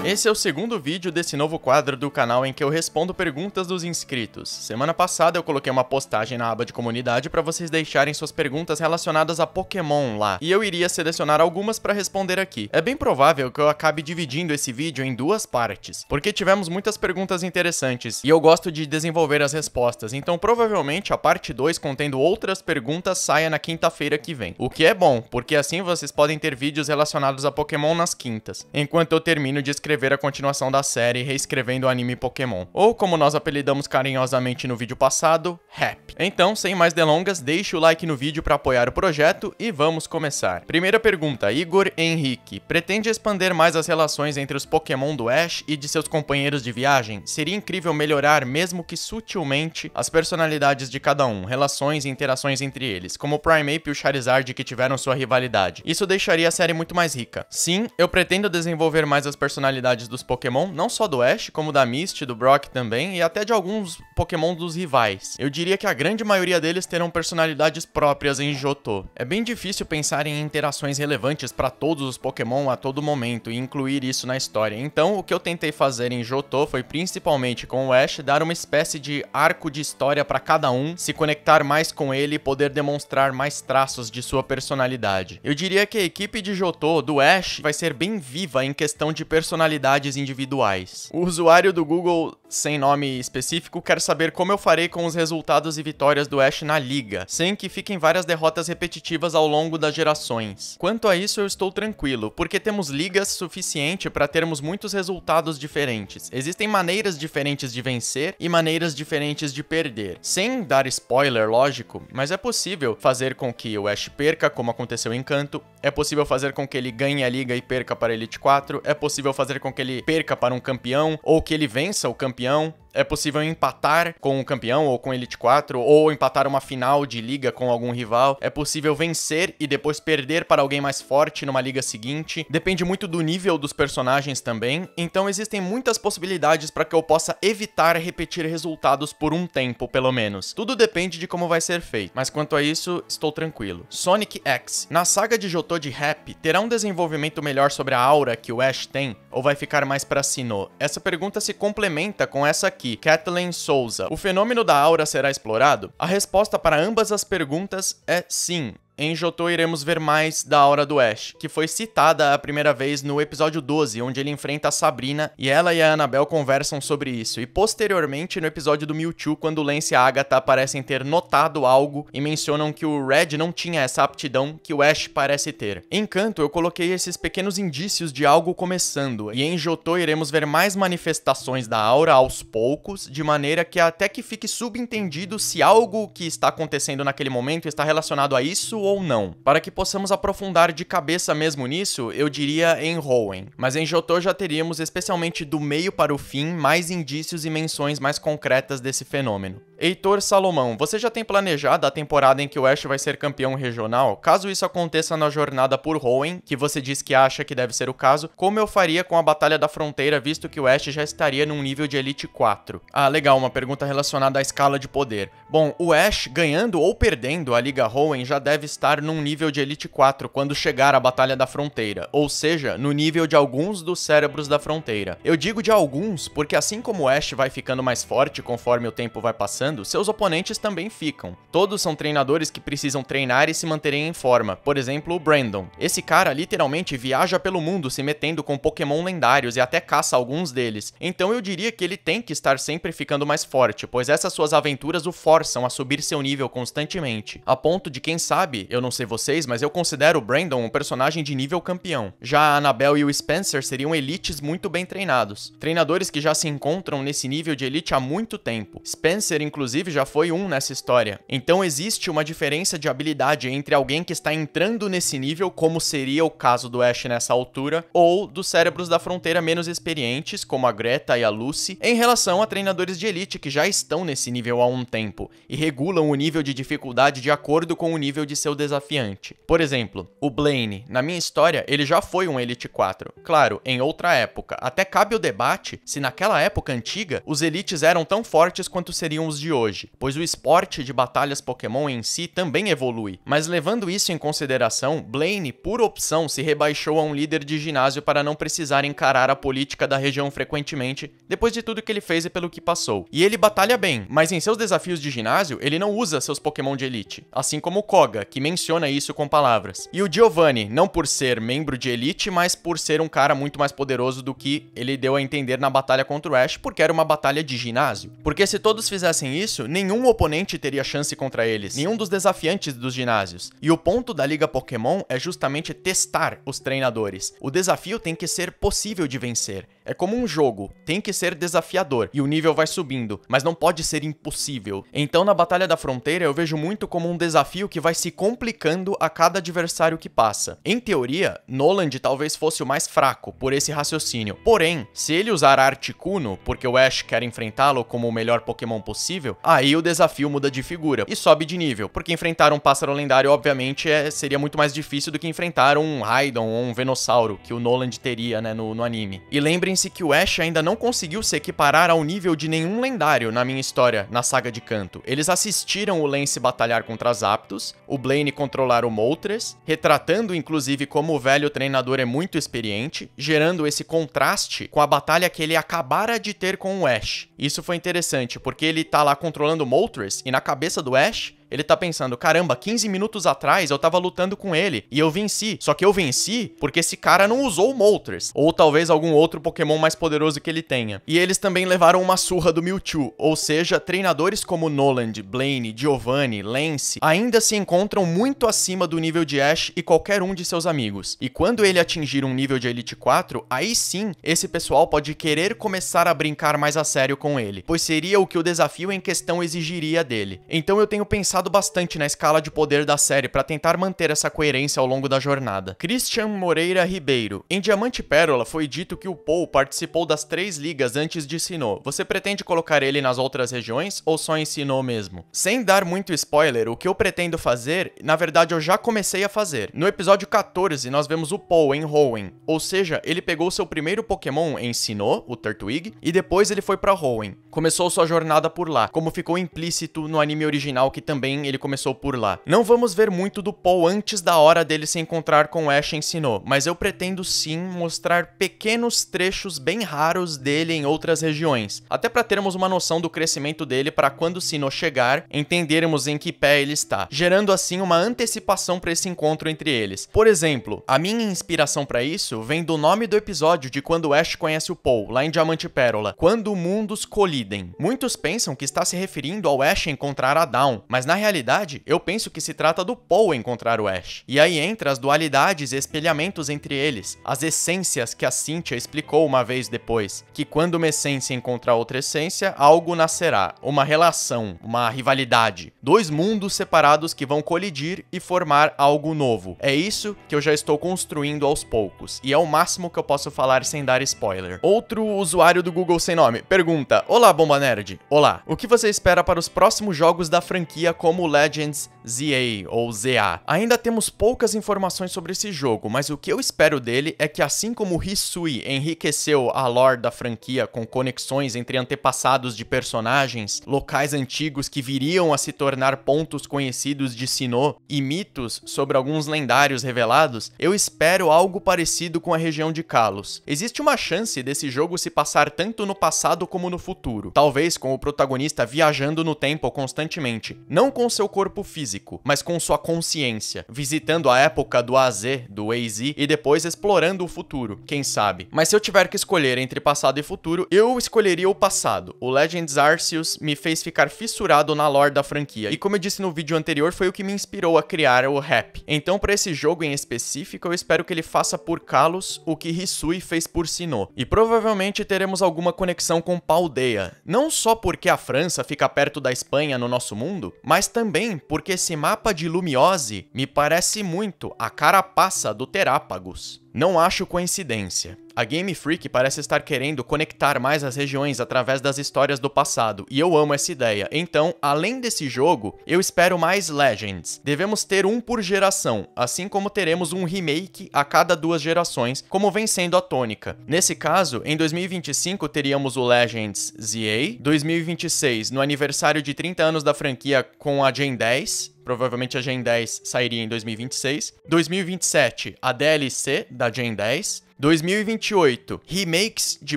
Uhum. Esse é o segundo vídeo desse novo quadro do canal em que eu respondo perguntas dos inscritos. Semana passada eu coloquei uma postagem na aba de comunidade para vocês deixarem suas perguntas relacionadas a Pokémon lá, e eu iria selecionar algumas para responder aqui. É bem provável que eu acabe dividindo esse vídeo em duas partes, porque tivemos muitas perguntas interessantes, e eu gosto de desenvolver as respostas, então provavelmente a parte 2 contendo outras perguntas saia na quinta-feira que vem. O que é bom, porque assim vocês podem ter vídeos relacionados a Pokémon nas quintas, enquanto eu termino de escrever escrever a continuação da série reescrevendo o anime Pokémon, ou como nós apelidamos carinhosamente no vídeo passado, RAP. Então, sem mais delongas, deixe o like no vídeo para apoiar o projeto e vamos começar. Primeira pergunta, Igor Henrique. Pretende expandir mais as relações entre os Pokémon do Ash e de seus companheiros de viagem? Seria incrível melhorar, mesmo que sutilmente, as personalidades de cada um, relações e interações entre eles, como o Primeape e o Charizard que tiveram sua rivalidade. Isso deixaria a série muito mais rica. Sim, eu pretendo desenvolver mais as personalidades personalidades dos Pokémon, não só do Ash, como da Mist, do Brock também, e até de alguns Pokémon dos rivais. Eu diria que a grande maioria deles terão personalidades próprias em Jotô. É bem difícil pensar em interações relevantes para todos os Pokémon a todo momento e incluir isso na história, então o que eu tentei fazer em Jotô foi principalmente com o Ash dar uma espécie de arco de história para cada um, se conectar mais com ele e poder demonstrar mais traços de sua personalidade. Eu diria que a equipe de Jotô, do Ash, vai ser bem viva em questão de personalidade funcionalidades individuais. O usuário do Google sem nome específico, quer saber como eu farei com os resultados e vitórias do Ash na liga, sem que fiquem várias derrotas repetitivas ao longo das gerações. Quanto a isso, eu estou tranquilo, porque temos ligas suficiente para termos muitos resultados diferentes. Existem maneiras diferentes de vencer e maneiras diferentes de perder. Sem dar spoiler, lógico, mas é possível fazer com que o Ash perca, como aconteceu em Canto, é possível fazer com que ele ganhe a liga e perca para Elite 4, é possível fazer com que ele perca para um campeão ou que ele vença o campeão campeão é possível empatar com o campeão ou com Elite 4, ou empatar uma final de liga com algum rival. É possível vencer e depois perder para alguém mais forte numa liga seguinte. Depende muito do nível dos personagens também, então existem muitas possibilidades para que eu possa evitar repetir resultados por um tempo, pelo menos. Tudo depende de como vai ser feito, mas quanto a isso, estou tranquilo. Sonic X. Na saga de Jotô de Rap, terá um desenvolvimento melhor sobre a aura que o Ash tem, ou vai ficar mais para Sinnoh? Essa pergunta se complementa com essa aqui, Kathleen Souza. O fenômeno da aura será explorado? A resposta para ambas as perguntas é sim em Jotô iremos ver mais da Aura do Ash, que foi citada a primeira vez no episódio 12, onde ele enfrenta a Sabrina e ela e a Annabelle conversam sobre isso, e posteriormente no episódio do Mewtwo, quando Lance e a Agatha parecem ter notado algo e mencionam que o Red não tinha essa aptidão que o Ash parece ter. Em Canto, eu coloquei esses pequenos indícios de algo começando, e em Jotô iremos ver mais manifestações da Aura aos poucos, de maneira que até que fique subentendido se algo que está acontecendo naquele momento está relacionado a isso ou não. Para que possamos aprofundar de cabeça mesmo nisso, eu diria em Hoenn, mas em Jotô já teríamos, especialmente do meio para o fim, mais indícios e menções mais concretas desse fenômeno. Heitor Salomão, você já tem planejado a temporada em que o Ash vai ser campeão regional? Caso isso aconteça na jornada por Hoenn, que você diz que acha que deve ser o caso, como eu faria com a Batalha da Fronteira, visto que o Ash já estaria num nível de Elite 4? Ah, legal, uma pergunta relacionada à escala de poder. Bom, o Ash, ganhando ou perdendo a Liga Hoenn, já deve estar num nível de Elite 4 quando chegar a Batalha da Fronteira, ou seja, no nível de alguns dos cérebros da fronteira. Eu digo de alguns porque assim como o Ash vai ficando mais forte conforme o tempo vai passando, treinando, seus oponentes também ficam. Todos são treinadores que precisam treinar e se manterem em forma, por exemplo, o Brandon. Esse cara literalmente viaja pelo mundo se metendo com Pokémon lendários e até caça alguns deles, então eu diria que ele tem que estar sempre ficando mais forte, pois essas suas aventuras o forçam a subir seu nível constantemente, a ponto de quem sabe, eu não sei vocês, mas eu considero Brandon um personagem de nível campeão. Já a Annabelle e o Spencer seriam elites muito bem treinados, treinadores que já se encontram nesse nível de elite há muito tempo. Spencer, inclusive, inclusive, já foi um nessa história. Então existe uma diferença de habilidade entre alguém que está entrando nesse nível, como seria o caso do Ash nessa altura, ou dos cérebros da fronteira menos experientes, como a Greta e a Lucy, em relação a treinadores de elite que já estão nesse nível há um tempo e regulam o nível de dificuldade de acordo com o nível de seu desafiante. Por exemplo, o Blaine, na minha história, ele já foi um Elite 4. Claro, em outra época. Até cabe o debate se naquela época antiga os elites eram tão fortes quanto seriam os de hoje, pois o esporte de batalhas Pokémon em si também evolui. Mas levando isso em consideração, Blaine, por opção, se rebaixou a um líder de ginásio para não precisar encarar a política da região frequentemente, depois de tudo que ele fez e pelo que passou. E ele batalha bem, mas em seus desafios de ginásio, ele não usa seus Pokémon de elite, assim como o Koga, que menciona isso com palavras. E o Giovanni, não por ser membro de elite, mas por ser um cara muito mais poderoso do que ele deu a entender na batalha contra o Ash, porque era uma batalha de ginásio. Porque se todos fizessem isso, nenhum oponente teria chance contra eles, nenhum dos desafiantes dos ginásios. E o ponto da Liga Pokémon é justamente testar os treinadores. O desafio tem que ser possível de vencer. É como um jogo, tem que ser desafiador e o nível vai subindo, mas não pode ser impossível. Então, na Batalha da Fronteira, eu vejo muito como um desafio que vai se complicando a cada adversário que passa. Em teoria, Noland talvez fosse o mais fraco por esse raciocínio. Porém, se ele usar Articuno, porque o Ash quer enfrentá-lo como o melhor Pokémon possível, nível. Aí o desafio muda de figura e sobe de nível, porque enfrentar um pássaro lendário, obviamente, é, seria muito mais difícil do que enfrentar um Raidon ou um Venossauro, que o Noland teria, né, no, no anime. E lembrem-se que o Ash ainda não conseguiu se equiparar ao nível de nenhum lendário na minha história, na saga de canto. Eles assistiram o Lance batalhar contra Zapdos, o Blaine controlar o Moltres, retratando inclusive como o velho treinador é muito experiente, gerando esse contraste com a batalha que ele acabara de ter com o Ash. Isso foi interessante, porque ele tá lá lá controlando o Moltres e na cabeça do Ash, ele tá pensando, caramba, 15 minutos atrás eu tava lutando com ele e eu venci. Só que eu venci porque esse cara não usou o Moltres. Ou talvez algum outro Pokémon mais poderoso que ele tenha. E eles também levaram uma surra do Mewtwo. Ou seja, treinadores como Noland, Blaine, Giovanni, Lance ainda se encontram muito acima do nível de Ash e qualquer um de seus amigos. E quando ele atingir um nível de Elite 4, aí sim esse pessoal pode querer começar a brincar mais a sério com ele. Pois seria o que o desafio em questão exigiria dele. Então eu tenho pensado avançado bastante na escala de poder da série para tentar manter essa coerência ao longo da jornada. Christian Moreira Ribeiro. Em Diamante Pérola foi dito que o Paul participou das três ligas antes de Sinnoh. Você pretende colocar ele nas outras regiões ou só em Sinnoh mesmo? Sem dar muito spoiler, o que eu pretendo fazer, na verdade eu já comecei a fazer. No episódio 14 nós vemos o Paul em Hoenn, ou seja, ele pegou seu primeiro Pokémon em Sinnoh, o Turtwig, e depois ele foi para Hoenn. Começou sua jornada por lá, como ficou implícito no anime original que também ele começou por lá. Não vamos ver muito do Paul antes da hora dele se encontrar com Ash em Sinnoh, mas eu pretendo sim mostrar pequenos trechos bem raros dele em outras regiões, até para termos uma noção do crescimento dele para quando Sinnoh chegar, entendermos em que pé ele está, gerando assim uma antecipação para esse encontro entre eles. Por exemplo, a minha inspiração para isso vem do nome do episódio de quando Ash conhece o Paul, lá em Diamante Pérola, quando mundos colidem. Muitos pensam que está se referindo ao Ash encontrar a Dawn, mas na realidade, eu penso que se trata do Paul encontrar o Ash. E aí entra as dualidades e espelhamentos entre eles, as essências que a Cynthia explicou uma vez depois, que quando uma essência encontrar outra essência, algo nascerá, uma relação, uma rivalidade, dois mundos separados que vão colidir e formar algo novo. É isso que eu já estou construindo aos poucos, e é o máximo que eu posso falar sem dar spoiler. Outro usuário do Google sem nome pergunta: "Olá, Bomba Nerd. Olá. O que você espera para os próximos jogos da franquia como como Legends ZA ou ZA. Ainda temos poucas informações sobre esse jogo, mas o que eu espero dele é que assim como Hisui enriqueceu a lore da franquia com conexões entre antepassados de personagens, locais antigos que viriam a se tornar pontos conhecidos de Sinnoh e mitos sobre alguns lendários revelados, eu espero algo parecido com a região de Kalos. Existe uma chance desse jogo se passar tanto no passado como no futuro, talvez com o protagonista viajando no tempo constantemente. Não com seu corpo físico, mas com sua consciência, visitando a época do AZ, do AZ, e depois explorando o futuro, quem sabe. Mas se eu tiver que escolher entre passado e futuro, eu escolheria o passado. O Legends Arceus me fez ficar fissurado na lore da franquia, e como eu disse no vídeo anterior, foi o que me inspirou a criar o rap. Então para esse jogo em específico, eu espero que ele faça por Kalos o que Hisui fez por Sinnoh, e provavelmente teremos alguma conexão com Paldeia, não só porque a França fica perto da Espanha no nosso mundo, mas mas também porque esse mapa de lumiose me parece muito a carapaça do Terápagos. Não acho coincidência. A Game Freak parece estar querendo conectar mais as regiões através das histórias do passado, e eu amo essa ideia. Então, além desse jogo, eu espero mais Legends. Devemos ter um por geração, assim como teremos um remake a cada duas gerações, como vem sendo a tônica. Nesse caso, em 2025 teríamos o Legends ZA, 2026 no aniversário de 30 anos da franquia com a Gen 10, Provavelmente a Gen 10 sairia em 2026. 2027, a DLC da Gen 10. 2028, remakes de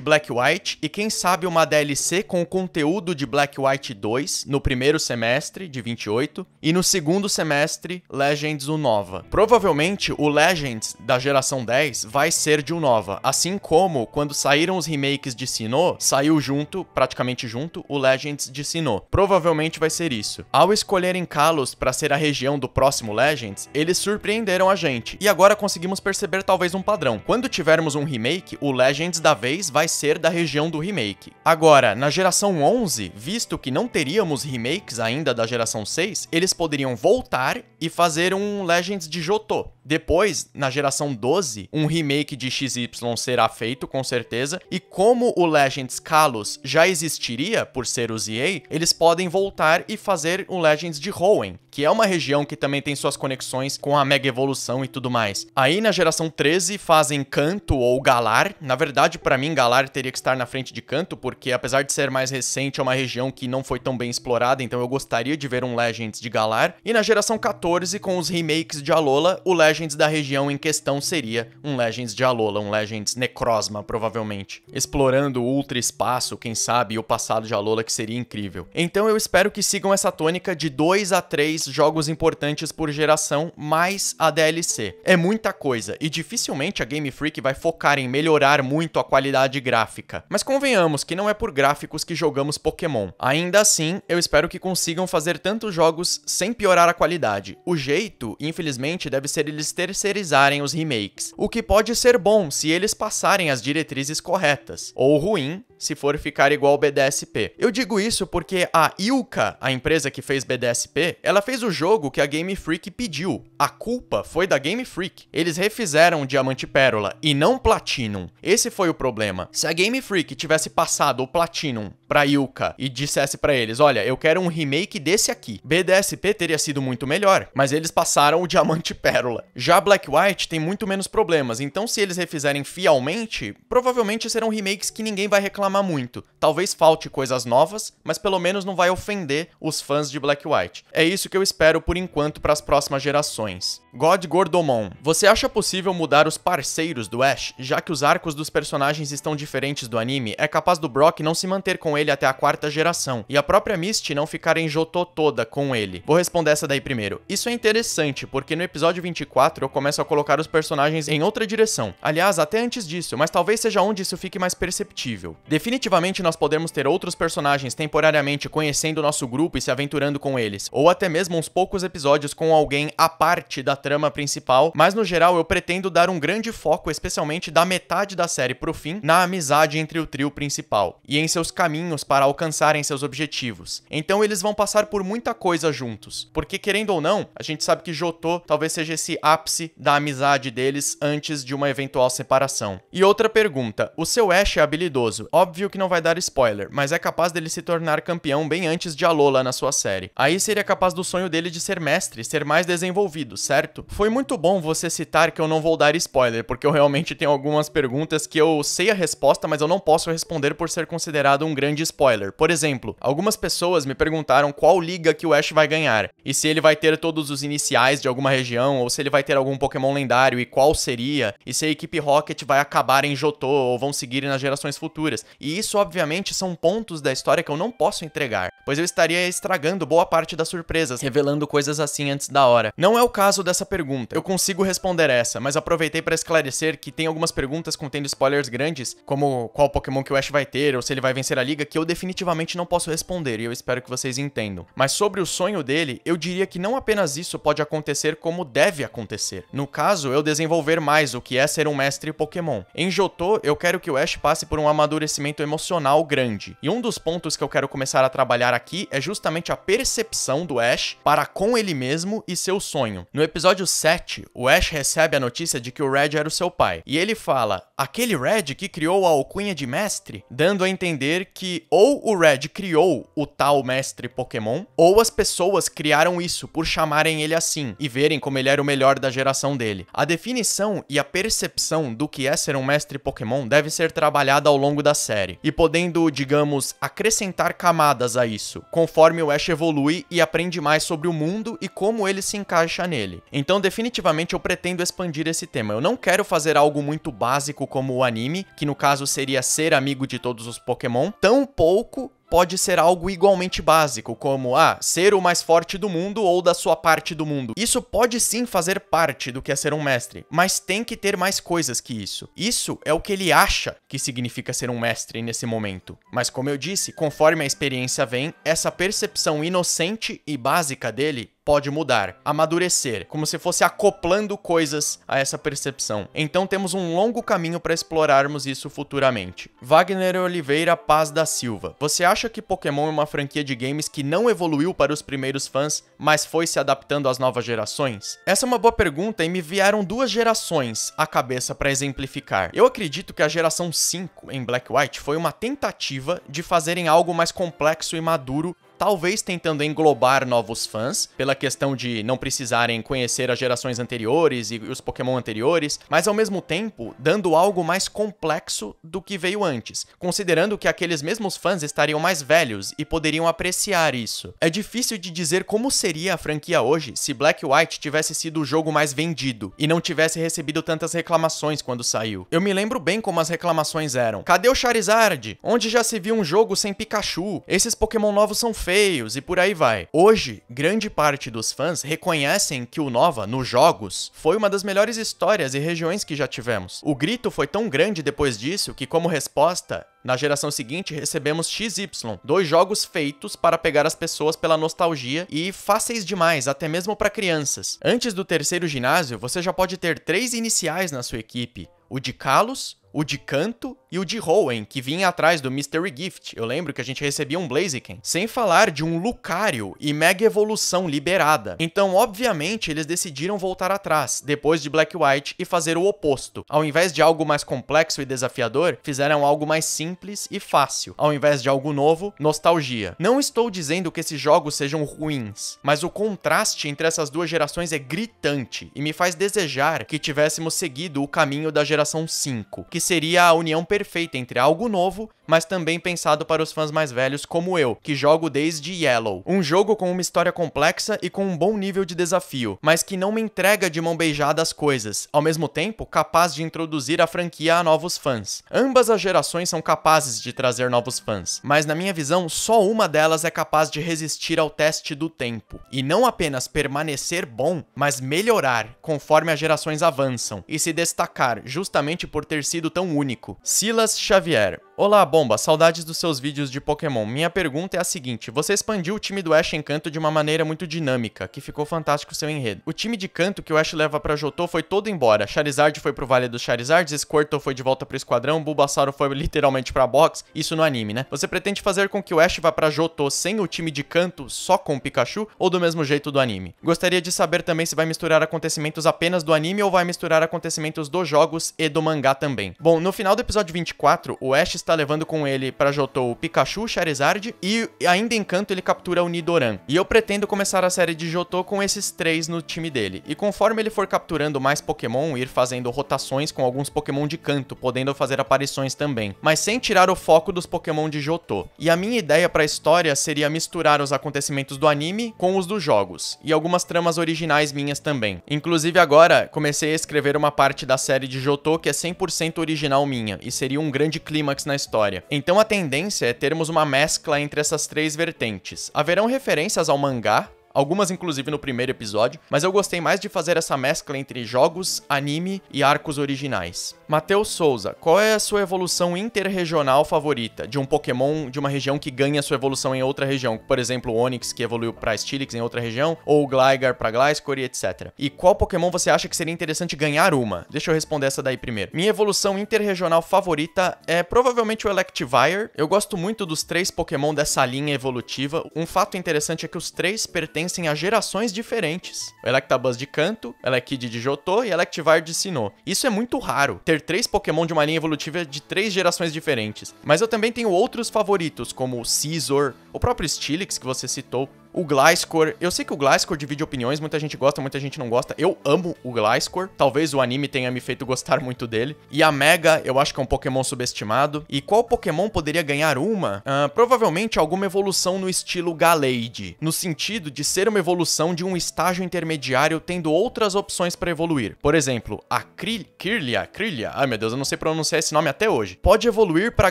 Black White e quem sabe uma DLC com o conteúdo de Black White 2 no primeiro semestre de 28 e no segundo semestre Legends Unova. Provavelmente o Legends da geração 10 vai ser de Unova, assim como quando saíram os remakes de Sinnoh, saiu junto, praticamente junto, o Legends de Sinnoh. Provavelmente vai ser isso. Ao escolherem Kalos para ser a região do próximo Legends, eles surpreenderam a gente e agora conseguimos perceber talvez um padrão. Quando tiver tivermos um remake, o Legends da vez vai ser da região do remake. Agora, na geração 11, visto que não teríamos remakes ainda da geração 6, eles poderiam voltar e fazer um Legends de Jotô. Depois, na geração 12, um remake de XY será feito, com certeza, e como o Legends Kalos já existiria, por ser o ZA, eles podem voltar e fazer um Legends de Hoenn, que é uma região que também tem suas conexões com a Mega Evolução e tudo mais. Aí, na geração 13, fazem Kanto, Canto ou Galar. Na verdade, para mim, Galar teria que estar na frente de Canto, porque apesar de ser mais recente, é uma região que não foi tão bem explorada, então eu gostaria de ver um Legends de Galar. E na geração 14, com os remakes de Alola, o Legends da região em questão seria um Legends de Alola, um Legends Necrosma, provavelmente. Explorando o ultra espaço, quem sabe, e o passado de Alola, que seria incrível. Então eu espero que sigam essa tônica de 2 a 3 jogos importantes por geração, mais a DLC. É muita coisa, e dificilmente a Game Freak vai vai focar em melhorar muito a qualidade gráfica. Mas convenhamos que não é por gráficos que jogamos Pokémon. Ainda assim, eu espero que consigam fazer tantos jogos sem piorar a qualidade. O jeito, infelizmente, deve ser eles terceirizarem os remakes, o que pode ser bom se eles passarem as diretrizes corretas, ou ruim se for ficar igual BDSP. Eu digo isso porque a Ilka, a empresa que fez BDSP, ela fez o jogo que a Game Freak pediu. A culpa foi da Game Freak. Eles refizeram o Diamante Pérola e não Platinum. Esse foi o problema. Se a Game Freak tivesse passado o Platinum a Ilka e dissesse para eles, olha, eu quero um remake desse aqui, BDSP teria sido muito melhor, mas eles passaram o Diamante Pérola. Já Black White tem muito menos problemas, então se eles refizerem fielmente, provavelmente serão remakes que ninguém vai reclamar reclamar muito. Talvez falte coisas novas, mas pelo menos não vai ofender os fãs de Black White. É isso que eu espero por enquanto para as próximas gerações. God Gordomon, você acha possível mudar os parceiros do Ash, já que os arcos dos personagens estão diferentes do anime? É capaz do Brock não se manter com ele até a quarta geração e a própria Misty não ficar em Jotô toda com ele? Vou responder essa daí primeiro. Isso é interessante porque no episódio 24 eu começo a colocar os personagens em outra direção. Aliás, até antes disso, mas talvez seja onde isso fique mais perceptível. Definitivamente nós podemos ter outros personagens temporariamente conhecendo nosso grupo e se aventurando com eles, ou até mesmo uns poucos episódios com alguém à parte da trama principal, mas no geral eu pretendo dar um grande foco, especialmente da metade da série pro fim, na amizade entre o trio principal e em seus caminhos para alcançarem seus objetivos. Então eles vão passar por muita coisa juntos, porque querendo ou não, a gente sabe que Jotô talvez seja esse ápice da amizade deles antes de uma eventual separação. E outra pergunta: o seu Ash é habilidoso? óbvio que não vai dar spoiler, mas é capaz dele se tornar campeão bem antes de Alola na sua série. Aí seria capaz do sonho dele de ser mestre, ser mais desenvolvido, certo? Foi muito bom você citar que eu não vou dar spoiler, porque eu realmente tenho algumas perguntas que eu sei a resposta, mas eu não posso responder por ser considerado um grande spoiler. Por exemplo, algumas pessoas me perguntaram qual liga que o Ash vai ganhar, e se ele vai ter todos os iniciais de alguma região, ou se ele vai ter algum Pokémon lendário e qual seria, e se a equipe Rocket vai acabar em Jotô ou vão seguir nas gerações futuras. E isso, obviamente, são pontos da história que eu não posso entregar, pois eu estaria estragando boa parte das surpresas, revelando coisas assim antes da hora. Não é o caso dessa pergunta. Eu consigo responder essa, mas aproveitei para esclarecer que tem algumas perguntas contendo spoilers grandes, como qual Pokémon que o Ash vai ter ou se ele vai vencer a liga, que eu definitivamente não posso responder e eu espero que vocês entendam. Mas sobre o sonho dele, eu diria que não apenas isso pode acontecer como deve acontecer. No caso, eu desenvolver mais o que é ser um mestre Pokémon. Em Jotô, eu quero que o Ash passe por um amadurecimento crescimento emocional grande. E um dos pontos que eu quero começar a trabalhar aqui é justamente a percepção do Ash para com ele mesmo e seu sonho. No episódio 7, o Ash recebe a notícia de que o Red era o seu pai, e ele fala: "Aquele Red que criou a alcunha de mestre", dando a entender que ou o Red criou o tal mestre Pokémon, ou as pessoas criaram isso por chamarem ele assim e verem como ele era o melhor da geração dele. A definição e a percepção do que é ser um mestre Pokémon deve ser trabalhada ao longo da série série, e podendo, digamos, acrescentar camadas a isso, conforme o Ash evolui e aprende mais sobre o mundo e como ele se encaixa nele. Então, definitivamente, eu pretendo expandir esse tema. Eu não quero fazer algo muito básico como o anime, que no caso seria ser amigo de todos os Pokémon, tão pouco pode ser algo igualmente básico, como, ah, ser o mais forte do mundo ou da sua parte do mundo. Isso pode sim fazer parte do que é ser um mestre, mas tem que ter mais coisas que isso. Isso é o que ele acha que significa ser um mestre nesse momento. Mas como eu disse, conforme a experiência vem, essa percepção inocente e básica dele pode mudar, amadurecer, como se fosse acoplando coisas a essa percepção. Então temos um longo caminho para explorarmos isso futuramente. Wagner Oliveira Paz da Silva. Você acha que Pokémon é uma franquia de games que não evoluiu para os primeiros fãs, mas foi se adaptando às novas gerações? Essa é uma boa pergunta e me vieram duas gerações à cabeça para exemplificar. Eu acredito que a geração 5 em Black White foi uma tentativa de fazerem algo mais complexo e maduro talvez tentando englobar novos fãs, pela questão de não precisarem conhecer as gerações anteriores e os Pokémon anteriores, mas ao mesmo tempo dando algo mais complexo do que veio antes, considerando que aqueles mesmos fãs estariam mais velhos e poderiam apreciar isso. É difícil de dizer como seria a franquia hoje se Black White tivesse sido o jogo mais vendido e não tivesse recebido tantas reclamações quando saiu. Eu me lembro bem como as reclamações eram. Cadê o Charizard? Onde já se viu um jogo sem Pikachu? Esses Pokémon novos são feios e por aí vai. Hoje, grande parte dos fãs reconhecem que o Nova, nos jogos, foi uma das melhores histórias e regiões que já tivemos. O grito foi tão grande depois disso que, como resposta, na geração seguinte recebemos XY, dois jogos feitos para pegar as pessoas pela nostalgia e fáceis demais, até mesmo para crianças. Antes do terceiro ginásio, você já pode ter três iniciais na sua equipe: o de Kalos, o de Canto e o de Hoenn, que vinha atrás do Mystery Gift. Eu lembro que a gente recebia um Blaziken. Sem falar de um Lucario e Mega Evolução liberada. Então, obviamente, eles decidiram voltar atrás, depois de Black White, e fazer o oposto. Ao invés de algo mais complexo e desafiador, fizeram algo mais simples e fácil. Ao invés de algo novo, nostalgia. Não estou dizendo que esses jogos sejam ruins, mas o contraste entre essas duas gerações é gritante e me faz desejar que tivéssemos seguido o caminho da geração 5, que seria a união perfeita entre algo novo mas também pensado para os fãs mais velhos como eu, que jogo desde Yellow. Um jogo com uma história complexa e com um bom nível de desafio, mas que não me entrega de mão beijada as coisas, ao mesmo tempo capaz de introduzir a franquia a novos fãs. Ambas as gerações são capazes de trazer novos fãs, mas na minha visão, só uma delas é capaz de resistir ao teste do tempo, e não apenas permanecer bom, mas melhorar conforme as gerações avançam e se destacar justamente por ter sido tão único. Silas Xavier Olá, Bomba, saudades dos seus vídeos de Pokémon. Minha pergunta é a seguinte: você expandiu o time do Ash em canto de uma maneira muito dinâmica, que ficou fantástico o seu enredo. O time de canto que o Ash leva para Jotô foi todo embora. Charizard foi pro Vale dos Charizards, Squirtle foi de volta pro esquadrão, Bulbasaur foi literalmente pra box, isso no anime, né? Você pretende fazer com que o Ash vá para Jotô sem o time de canto, só com o Pikachu, ou do mesmo jeito do anime? Gostaria de saber também se vai misturar acontecimentos apenas do anime ou vai misturar acontecimentos dos jogos e do mangá também. Bom, no final do episódio 24, o Ash está levando com ele para Jotô o Pikachu, Charizard e ainda em canto ele captura o Nidoran. E eu pretendo começar a série de Jotô com esses três no time dele. E conforme ele for capturando mais Pokémon, ir fazendo rotações com alguns Pokémon de canto, podendo fazer aparições também, mas sem tirar o foco dos Pokémon de Jotô. E a minha ideia para a história seria misturar os acontecimentos do anime com os dos jogos e algumas tramas originais minhas também. Inclusive agora comecei a escrever uma parte da série de Jotô que é 100% original minha e seria um grande clímax na história. Então a tendência é termos uma mescla entre essas três vertentes. Haverão referências ao mangá, algumas inclusive no primeiro episódio, mas eu gostei mais de fazer essa mescla entre jogos, anime e arcos originais. Matheus Souza, qual é a sua evolução interregional favorita de um Pokémon de uma região que ganha sua evolução em outra região? Por exemplo, Onix que evoluiu para Stilix em outra região, ou Gligar para Gliscor e etc. E qual Pokémon você acha que seria interessante ganhar uma? Deixa eu responder essa daí primeiro. Minha evolução interregional favorita é provavelmente o Electivire. Eu gosto muito dos três Pokémon dessa linha evolutiva. Um fato interessante é que os três pertencem pertencem a gerações diferentes. O Electabuzz tá de Canto, Elekid de Johto e Electivire de Sinnoh. Isso é muito raro, ter três Pokémon de uma linha evolutiva de três gerações diferentes. Mas eu também tenho outros favoritos, como o Scizor, o próprio Stilix que você citou, o Gliscor. Eu sei que o Gliscor divide opiniões, muita gente gosta, muita gente não gosta. Eu amo o Gliscor, talvez o anime tenha me feito gostar muito dele. E a Mega, eu acho que é um Pokémon subestimado. E qual Pokémon poderia ganhar uma? Uh, provavelmente alguma evolução no estilo Galade, no sentido de ser uma evolução de um estágio intermediário tendo outras opções para evoluir. Por exemplo, a Krill Kirlia, Krilia, ai meu Deus, eu não sei pronunciar esse nome até hoje, pode evoluir para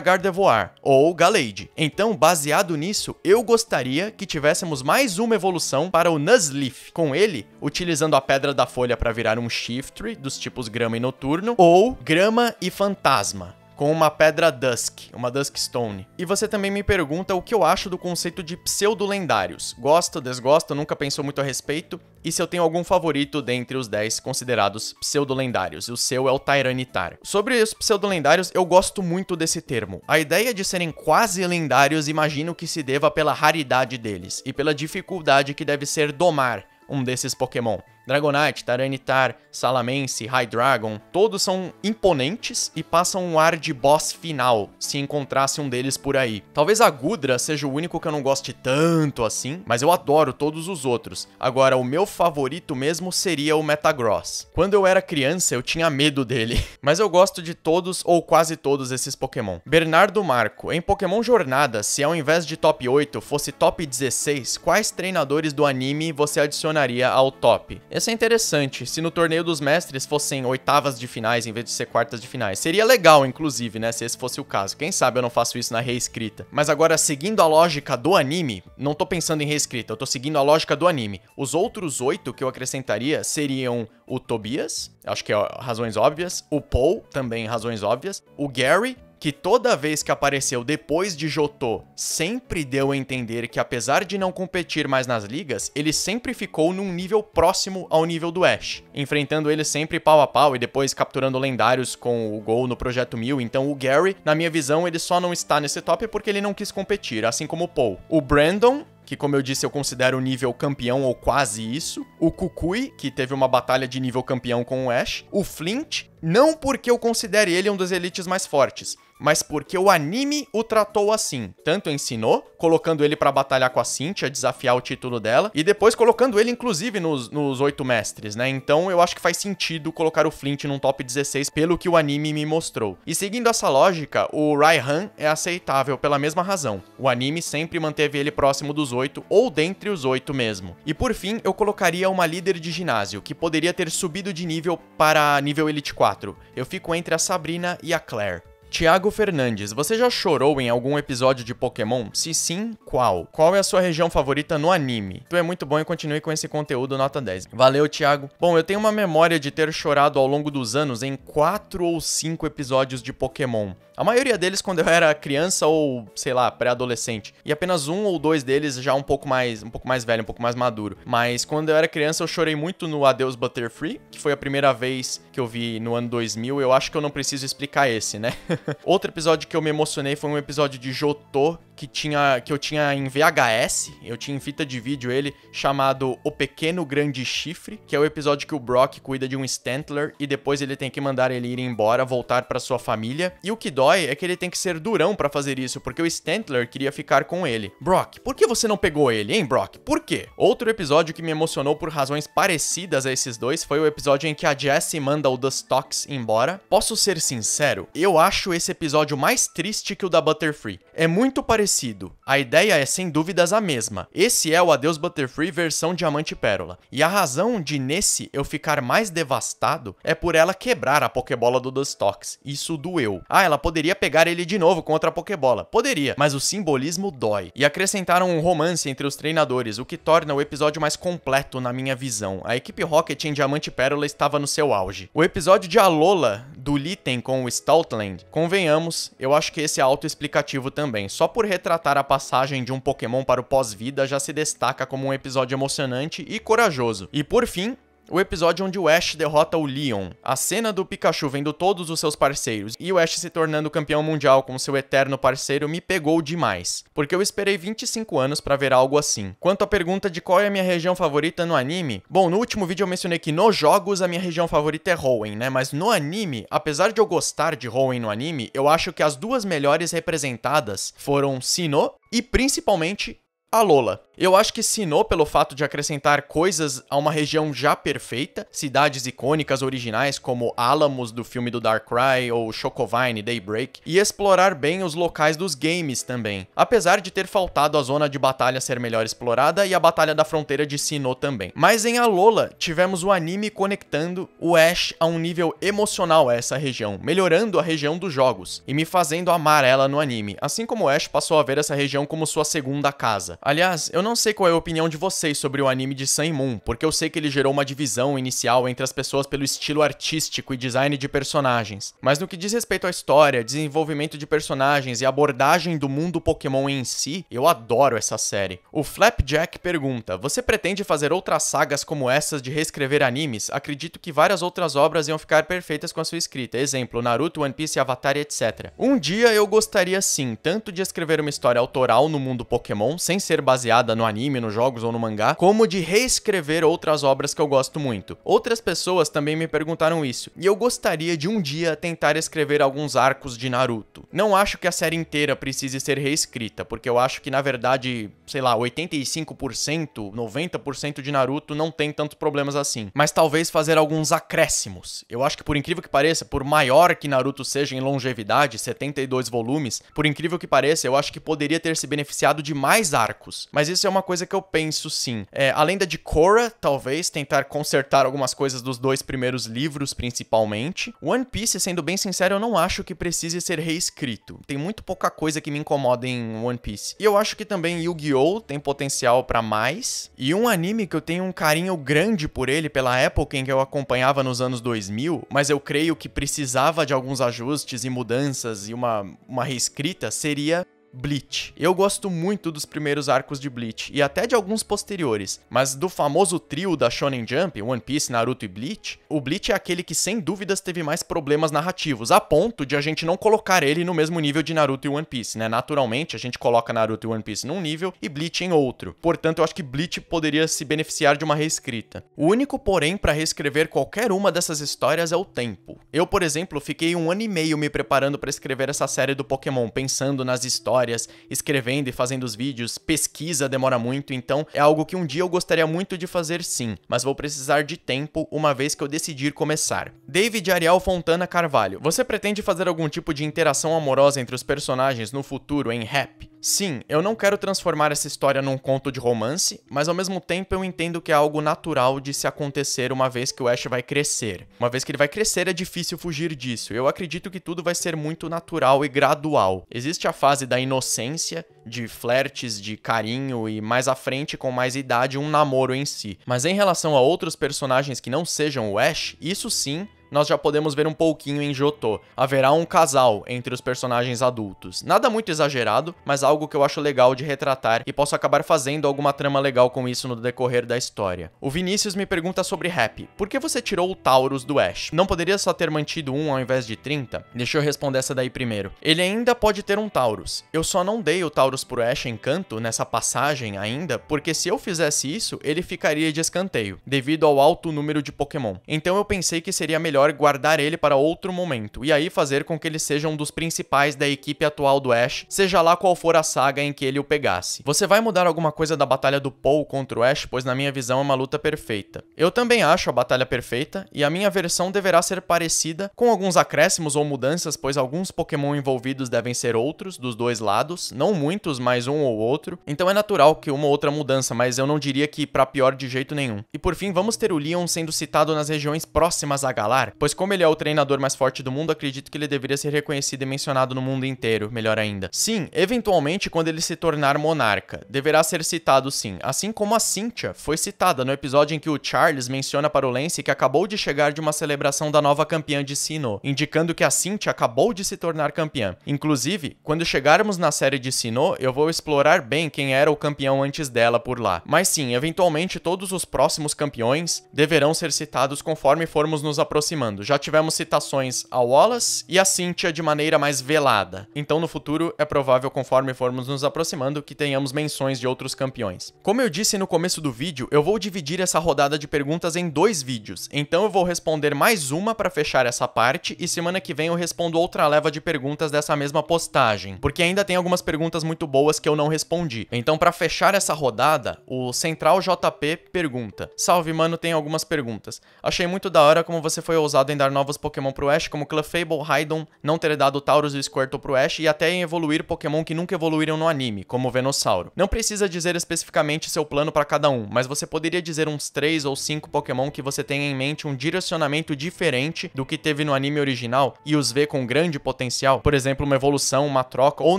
Gardevoir ou Galade. Então, baseado nisso, eu gostaria que tivéssemos mais mais uma evolução para o Nuzleaf. Com ele, utilizando a Pedra da Folha para virar um Shiftry dos tipos Grama e Noturno, ou Grama e Fantasma com uma pedra Dusk, uma Dusk Stone. E você também me pergunta o que eu acho do conceito de pseudo-lendários. Gosto, desgosto, nunca pensou muito a respeito, e se eu tenho algum favorito dentre os 10 considerados pseudo-lendários. O seu é o Tyranitar. Sobre os pseudo-lendários, eu gosto muito desse termo. A ideia de serem quase lendários imagino que se deva pela raridade deles, e pela dificuldade que deve ser domar um desses Pokémon. Dragonite, Taranitar, Salamence, Hydreigon, todos são imponentes e passam um ar de boss final, se encontrasse um deles por aí. Talvez a Gudra seja o único que eu não goste tanto assim, mas eu adoro todos os outros. Agora, o meu favorito mesmo seria o Metagross. Quando eu era criança, eu tinha medo dele, mas eu gosto de todos ou quase todos esses Pokémon. Bernardo Marco, em Pokémon Jornada, se ao invés de top 8 fosse top 16, quais treinadores do anime você adicionaria ao top? Essa é interessante. Se no torneio dos mestres fossem oitavas de finais em vez de ser quartas de finais, seria legal, inclusive, né? Se esse fosse o caso. Quem sabe eu não faço isso na reescrita. Mas agora, seguindo a lógica do anime, não tô pensando em reescrita, eu tô seguindo a lógica do anime. Os outros oito que eu acrescentaria seriam o Tobias, acho que é razões óbvias, o Paul, também razões óbvias, o Gary, que toda vez que apareceu depois de Jotô, sempre deu a entender que apesar de não competir mais nas ligas, ele sempre ficou num nível próximo ao nível do Ash, enfrentando ele sempre pau a pau e depois capturando lendários com o Gol no Projeto 1000, então o Gary, na minha visão, ele só não está nesse top porque ele não quis competir, assim como o Paul. O Brandon que como eu disse eu considero o nível campeão ou quase isso, o Kukui, que teve uma batalha de nível campeão com o Ash, o Flint, não porque eu considere ele um dos elites mais fortes, mas porque o anime o tratou assim. Tanto ensinou, colocando ele para batalhar com a Cynthia, desafiar o título dela, e depois colocando ele, inclusive, nos, nos oito mestres, né? Então eu acho que faz sentido colocar o Flint num top 16 pelo que o anime me mostrou. E seguindo essa lógica, o Raihan é aceitável pela mesma razão. O anime sempre manteve ele próximo dos oito, ou dentre os oito mesmo. E por fim, eu colocaria uma líder de ginásio, que poderia ter subido de nível para nível Elite 4. 4. Eu fico entre a Sabrina e a Claire. Tiago Fernandes, você já chorou em algum episódio de Pokémon? Se sim, qual? Qual é a sua região favorita no anime? Tu é muito bom e continue com esse conteúdo nota 10. Valeu, Tiago. Bom, eu tenho uma memória de ter chorado ao longo dos anos em 4 ou 5 episódios de Pokémon. A maioria deles quando eu era criança ou, sei lá, pré-adolescente. E apenas um ou dois deles já um pouco mais, um pouco mais velho, um pouco mais maduro. Mas quando eu era criança eu chorei muito no Adeus Butterfree, que foi a primeira vez que eu vi no ano 2000. Eu acho que eu não preciso explicar esse, né? Outro episódio que eu me emocionei foi um episódio de Jotô que tinha que eu tinha em VHS, eu tinha em fita de vídeo ele chamado O Pequeno Grande Chifre, que é o episódio que o Brock cuida de um Stantler e depois ele tem que mandar ele ir embora, voltar para sua família. E o que dói é que ele tem que ser durão para fazer isso, porque o Stantler queria ficar com ele. Brock, por que você não pegou ele, hein, Brock? Por quê? Outro episódio que me emocionou por razões parecidas a esses dois foi o episódio em que a Jessie manda o Dustox embora. Posso ser sincero, eu acho esse episódio mais triste que o da Butterfree. É muito parecido. A ideia é sem dúvidas a mesma. Esse é o Adeus Butterfree versão Diamante Pérola. E a razão de nesse eu ficar mais devastado é por ela quebrar a Pokébola do Dustox. Isso doeu. Ah, ela poderia poderia pegar ele de novo contra a Pokébola. Poderia, mas o simbolismo dói. E acrescentaram um romance entre os treinadores, o que torna o episódio mais completo na minha visão. A equipe Rocket em Diamante Pérola estava no seu auge. O episódio de Alola, do Litten com o Stoutland, convenhamos, eu acho que esse é autoexplicativo também. Só por retratar a passagem de um Pokémon para o pós-vida já se destaca como um episódio emocionante e corajoso. E por fim, o episódio onde o Ash derrota o Leon. A cena do Pikachu vendo todos os seus parceiros e o Ash se tornando campeão mundial como seu eterno parceiro me pegou demais, porque eu esperei 25 anos para ver algo assim. Quanto à pergunta de qual é a minha região favorita no anime, bom, no último vídeo eu mencionei que nos jogos a minha região favorita é Hoenn, né? Mas no anime, apesar de eu gostar de Hoenn no anime, eu acho que as duas melhores representadas foram Sinnoh e principalmente a Lola. Eu acho que sinou pelo fato de acrescentar coisas a uma região já perfeita, cidades icônicas originais como Alamos do filme do Darkrai ou Chocovine Daybreak, e explorar bem os locais dos games também, apesar de ter faltado a zona de batalha ser melhor explorada e a batalha da fronteira de Sinnoh também. Mas em Alola, tivemos o anime conectando o Ash a um nível emocional a essa região, melhorando a região dos jogos e me fazendo amar ela no anime, assim como o Ash passou a ver essa região como sua segunda casa. Aliás, eu não sei qual é a opinião de vocês sobre o anime de Sun Moon, porque eu sei que ele gerou uma divisão inicial entre as pessoas pelo estilo artístico e design de personagens. Mas no que diz respeito à história, desenvolvimento de personagens e abordagem do mundo Pokémon em si, eu adoro essa série. O Flapjack pergunta: Você pretende fazer outras sagas como essas de reescrever animes? Acredito que várias outras obras iam ficar perfeitas com a sua escrita, exemplo, Naruto, One Piece, Avatar, etc. Um dia eu gostaria sim, tanto de escrever uma história autoral no mundo Pokémon, sem ser baseada no anime, nos jogos ou no mangá, como de reescrever outras obras que eu gosto muito. Outras pessoas também me perguntaram isso, e eu gostaria de um dia tentar escrever alguns arcos de Naruto. Não acho que a série inteira precise ser reescrita, porque eu acho que na verdade, sei lá, 85%, 90% de Naruto não tem tantos problemas assim. Mas talvez fazer alguns acréscimos. Eu acho que por incrível que pareça, por maior que Naruto seja em longevidade, 72 volumes, por incrível que pareça, eu acho que poderia ter se beneficiado de mais arcos. Mas isso isso é uma coisa que eu penso sim. É, a lenda de Korra, talvez, tentar consertar algumas coisas dos dois primeiros livros, principalmente. One Piece, sendo bem sincero, eu não acho que precise ser reescrito. Tem muito pouca coisa que me incomoda em One Piece. E eu acho que também Yu-Gi-Oh! tem potencial para mais. E um anime que eu tenho um carinho grande por ele, pela época em que eu acompanhava nos anos 2000, mas eu creio que precisava de alguns ajustes e mudanças e uma, uma reescrita, seria Bleach. Eu gosto muito dos primeiros arcos de Bleach e até de alguns posteriores, mas do famoso trio da Shonen Jump, One Piece, Naruto e Bleach, o Bleach é aquele que sem dúvidas teve mais problemas narrativos, a ponto de a gente não colocar ele no mesmo nível de Naruto e One Piece, né? Naturalmente, a gente coloca Naruto e One Piece num nível e Bleach em outro. Portanto, eu acho que Bleach poderia se beneficiar de uma reescrita. O único porém para reescrever qualquer uma dessas histórias é o tempo. Eu, por exemplo, fiquei um ano e meio me preparando para escrever essa série do Pokémon, pensando nas histórias histórias, escrevendo e fazendo os vídeos, pesquisa demora muito, então é algo que um dia eu gostaria muito de fazer sim, mas vou precisar de tempo uma vez que eu decidir começar. David Ariel Fontana Carvalho, você pretende fazer algum tipo de interação amorosa entre os personagens no futuro em rap? Sim, eu não quero transformar essa história num conto de romance, mas ao mesmo tempo eu entendo que é algo natural de se acontecer uma vez que o Ash vai crescer. Uma vez que ele vai crescer, é difícil fugir disso. Eu acredito que tudo vai ser muito natural e gradual. Existe a fase da inocência, de flertes, de carinho e mais à frente, com mais idade, um namoro em si. Mas em relação a outros personagens que não sejam o Ash, isso sim nós já podemos ver um pouquinho em Jotô. Haverá um casal entre os personagens adultos. Nada muito exagerado, mas algo que eu acho legal de retratar e posso acabar fazendo alguma trama legal com isso no decorrer da história. O Vinícius me pergunta sobre Happy. Por que você tirou o Taurus do Ash? Não poderia só ter mantido um ao invés de 30? Deixa eu responder essa daí primeiro. Ele ainda pode ter um Taurus. Eu só não dei o Taurus pro Ash em canto nessa passagem ainda, porque se eu fizesse isso, ele ficaria de escanteio, devido ao alto número de Pokémon. Então eu pensei que seria melhor melhor guardar ele para outro momento, e aí fazer com que ele seja um dos principais da equipe atual do Ash, seja lá qual for a saga em que ele o pegasse. Você vai mudar alguma coisa da batalha do Paul contra o Ash, pois na minha visão é uma luta perfeita. Eu também acho a batalha perfeita, e a minha versão deverá ser parecida, com alguns acréscimos ou mudanças, pois alguns Pokémon envolvidos devem ser outros, dos dois lados, não muitos, mas um ou outro, então é natural que uma ou outra mudança, mas eu não diria que para pior de jeito nenhum. E por fim, vamos ter o Leon sendo citado nas regiões próximas à Galar lugar, pois como ele é o treinador mais forte do mundo, acredito que ele deveria ser reconhecido e mencionado no mundo inteiro, melhor ainda. Sim, eventualmente quando ele se tornar monarca, deverá ser citado sim, assim como a Cynthia foi citada no episódio em que o Charles menciona para o Lance que acabou de chegar de uma celebração da nova campeã de Sinnoh, indicando que a Cynthia acabou de se tornar campeã. Inclusive, quando chegarmos na série de Sinnoh, eu vou explorar bem quem era o campeão antes dela por lá. Mas sim, eventualmente todos os próximos campeões deverão ser citados conforme formos nos aproximando aproximando. Já tivemos citações a Wallace e a Cynthia de maneira mais velada. Então, no futuro, é provável, conforme formos nos aproximando, que tenhamos menções de outros campeões. Como eu disse no começo do vídeo, eu vou dividir essa rodada de perguntas em dois vídeos, então eu vou responder mais uma para fechar essa parte e semana que vem eu respondo outra leva de perguntas dessa mesma postagem, porque ainda tem algumas perguntas muito boas que eu não respondi. Então, para fechar essa rodada, o Central JP pergunta: "Salve mano, tem algumas perguntas. Achei muito da hora como você foi ousado em dar novos Pokémon pro Ash, como Clefable, Raidon, não ter dado Tauros e Squirtle pro Ash, e até em evoluir Pokémon que nunca evoluíram no anime, como o Venossauro. Não precisa dizer especificamente seu plano para cada um, mas você poderia dizer uns 3 ou 5 Pokémon que você tenha em mente um direcionamento diferente do que teve no anime original e os vê com grande potencial, por exemplo, uma evolução, uma troca ou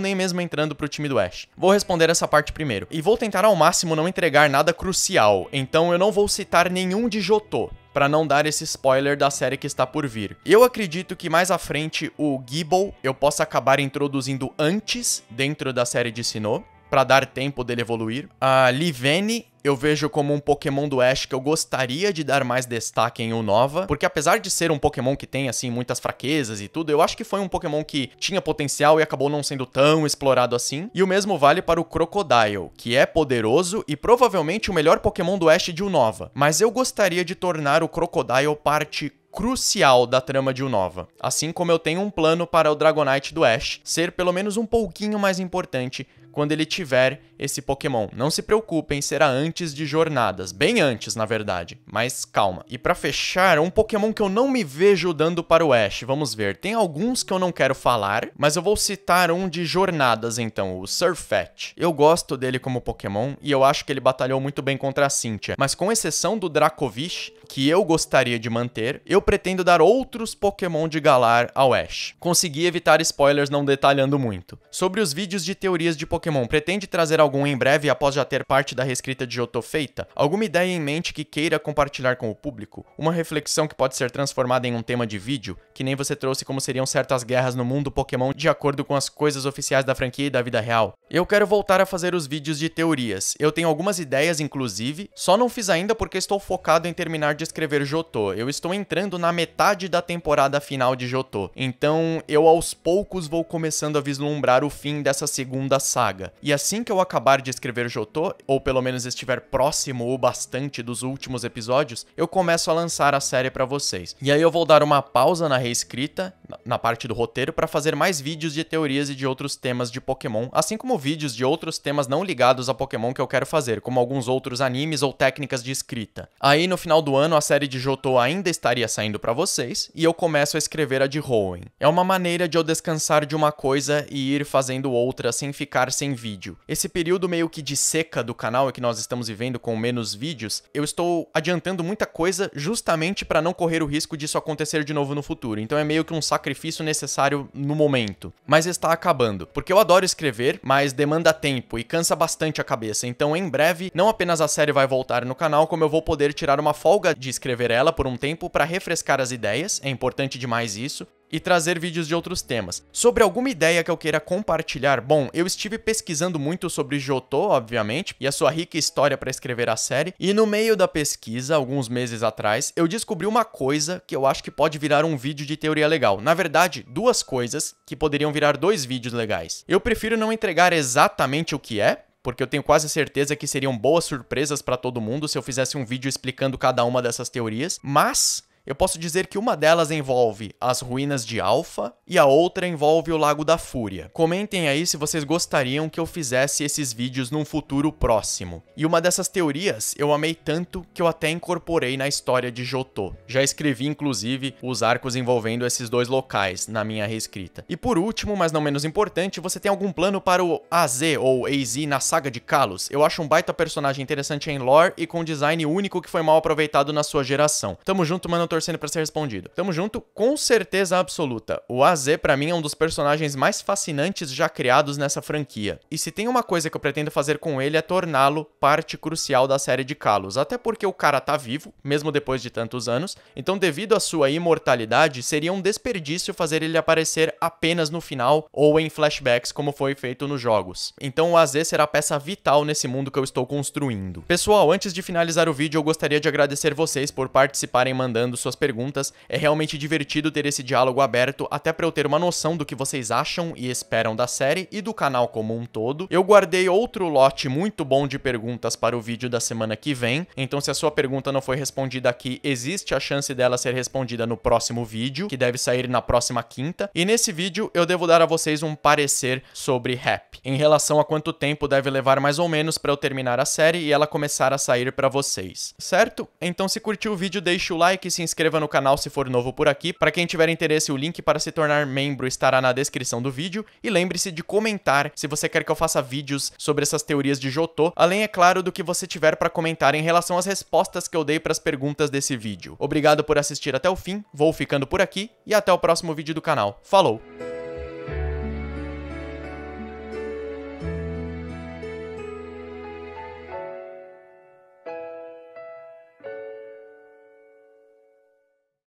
nem mesmo entrando pro time do Ash. Vou responder essa parte primeiro, e vou tentar ao máximo não entregar nada crucial, então eu não vou citar nenhum de Jotô, para não dar esse spoiler da série que está por vir. Eu acredito que mais à frente o Gible eu possa acabar introduzindo antes dentro da série de Sinnoh, para dar tempo dele evoluir. A Livene eu vejo como um Pokémon do Ash que eu gostaria de dar mais destaque em Unova, porque apesar de ser um Pokémon que tem, assim, muitas fraquezas e tudo, eu acho que foi um Pokémon que tinha potencial e acabou não sendo tão explorado assim. E o mesmo vale para o Crocodile, que é poderoso e provavelmente o melhor Pokémon do Oeste de Unova. Mas eu gostaria de tornar o Crocodile parte crucial da trama de Unova, assim como eu tenho um plano para o Dragonite do Ash ser pelo menos um pouquinho mais importante quando ele tiver esse Pokémon. Não se preocupem, será antes de jornadas, bem antes, na verdade, mas calma. E para fechar, um Pokémon que eu não me vejo dando para o Ash, vamos ver. Tem alguns que eu não quero falar, mas eu vou citar um de jornadas então, o Surfet. Eu gosto dele como Pokémon e eu acho que ele batalhou muito bem contra a Cynthia, mas com exceção do Dracovish, que eu gostaria de manter, eu pretendo dar outros Pokémon de Galar ao Ash. Consegui evitar spoilers não detalhando muito. Sobre os vídeos de teorias de Pokémon Pokémon pretende trazer algum em breve após já ter parte da reescrita de Johto feita? Alguma ideia em mente que queira compartilhar com o público? Uma reflexão que pode ser transformada em um tema de vídeo? Que nem você trouxe como seriam certas guerras no mundo Pokémon de acordo com as coisas oficiais da franquia e da vida real? Eu quero voltar a fazer os vídeos de teorias. Eu tenho algumas ideias, inclusive, só não fiz ainda porque estou focado em terminar de escrever Johto. Eu estou entrando na metade da temporada final de Johto. Então, eu aos poucos vou começando a vislumbrar o fim dessa segunda saga vaga. E assim que eu acabar de escrever Jotô, ou pelo menos estiver próximo o bastante dos últimos episódios, eu começo a lançar a série para vocês. E aí eu vou dar uma pausa na reescrita, na parte do roteiro, para fazer mais vídeos de teorias e de outros temas de Pokémon, assim como vídeos de outros temas não ligados a Pokémon que eu quero fazer, como alguns outros animes ou técnicas de escrita. Aí no final do ano a série de Jotô ainda estaria saindo para vocês, e eu começo a escrever a de Hoenn. É uma maneira de eu descansar de uma coisa e ir fazendo outra sem ficar sem sem vídeo. Esse período meio que de seca do canal que nós estamos vivendo com menos vídeos, eu estou adiantando muita coisa justamente para não correr o risco disso acontecer de novo no futuro. Então é meio que um sacrifício necessário no momento, mas está acabando. Porque eu adoro escrever, mas demanda tempo e cansa bastante a cabeça. Então em breve, não apenas a série vai voltar no canal, como eu vou poder tirar uma folga de escrever ela por um tempo para refrescar as ideias, é importante demais isso, e trazer vídeos de outros temas. Sobre alguma ideia que eu queira compartilhar, bom, eu estive pesquisando muito sobre Jotô, obviamente, e a sua rica história para escrever a série, e no meio da pesquisa, alguns meses atrás, eu descobri uma coisa que eu acho que pode virar um vídeo de teoria legal. Na verdade, duas coisas que poderiam virar dois vídeos legais. Eu prefiro não entregar exatamente o que é, porque eu tenho quase certeza que seriam boas surpresas para todo mundo se eu fizesse um vídeo explicando cada uma dessas teorias, mas eu posso dizer que uma delas envolve as ruínas de Alfa e a outra envolve o Lago da Fúria. Comentem aí se vocês gostariam que eu fizesse esses vídeos num futuro próximo. E uma dessas teorias eu amei tanto que eu até incorporei na história de Jotô. Já escrevi inclusive os arcos envolvendo esses dois locais na minha reescrita. E por último, mas não menos importante, você tem algum plano para o AZ ou AZ na saga de Kalos? Eu acho um baita personagem interessante em lore e com design único que foi mal aproveitado na sua geração. Tamo junto, mano, torcendo para ser respondido. Tamo junto, com certeza absoluta. O AZ, para mim, é um dos personagens mais fascinantes já criados nessa franquia. E se tem uma coisa que eu pretendo fazer com ele é torná-lo parte crucial da série de Kalos, até porque o cara tá vivo, mesmo depois de tantos anos, então devido à sua imortalidade, seria um desperdício fazer ele aparecer apenas no final ou em flashbacks, como foi feito nos jogos. Então o AZ será peça vital nesse mundo que eu estou construindo. Pessoal, antes de finalizar o vídeo, eu gostaria de agradecer vocês por participarem mandando suas perguntas. É realmente divertido ter esse diálogo aberto, até para eu ter uma noção do que vocês acham e esperam da série e do canal como um todo. Eu guardei outro lote muito bom de perguntas para o vídeo da semana que vem, então se a sua pergunta não foi respondida aqui, existe a chance dela ser respondida no próximo vídeo, que deve sair na próxima quinta. E nesse vídeo eu devo dar a vocês um parecer sobre rap, em relação a quanto tempo deve levar mais ou menos para eu terminar a série e ela começar a sair para vocês, certo? Então se curtiu o vídeo, deixa o like e se inscreva inscreva no canal se for novo por aqui. Para quem tiver interesse, o link para se tornar membro estará na descrição do vídeo. E lembre-se de comentar se você quer que eu faça vídeos sobre essas teorias de Jotô, além, é claro, do que você tiver para comentar em relação às respostas que eu dei para as perguntas desse vídeo. Obrigado por assistir até o fim, vou ficando por aqui e até o próximo vídeo do canal. Falou!